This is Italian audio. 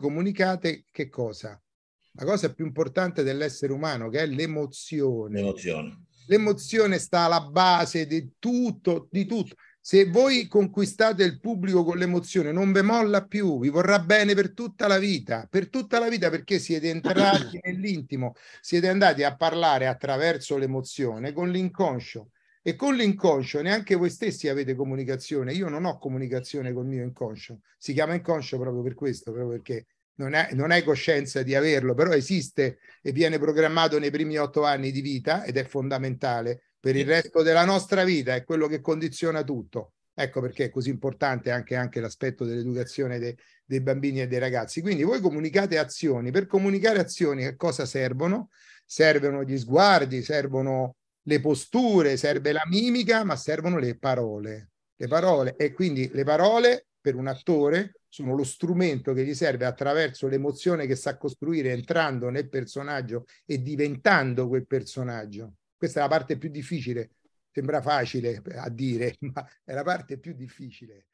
comunicate che cosa? La cosa più importante dell'essere umano che è l'emozione. L'emozione. L'emozione sta alla base di tutto, di tutto. Se voi conquistate il pubblico con l'emozione, non ve molla più, vi vorrà bene per tutta la vita, per tutta la vita perché siete entrati nell'intimo, siete andati a parlare attraverso l'emozione con l'inconscio e con l'inconscio neanche voi stessi avete comunicazione. Io non ho comunicazione col mio inconscio. Si chiama inconscio proprio per questo, proprio perché non hai, coscienza di averlo, però esiste e viene programmato nei primi otto anni di vita ed è fondamentale per il resto della nostra vita, è quello che condiziona tutto. Ecco perché è così importante anche, anche l'aspetto dell'educazione de, dei bambini e dei ragazzi. Quindi voi comunicate azioni. Per comunicare azioni a cosa servono? Servono gli sguardi, servono le posture, serve la mimica, ma servono le parole. Le parole e quindi le parole per un attore sono lo strumento che gli serve attraverso l'emozione che sa costruire entrando nel personaggio e diventando quel personaggio. Questa è la parte più difficile, sembra facile a dire, ma è la parte più difficile.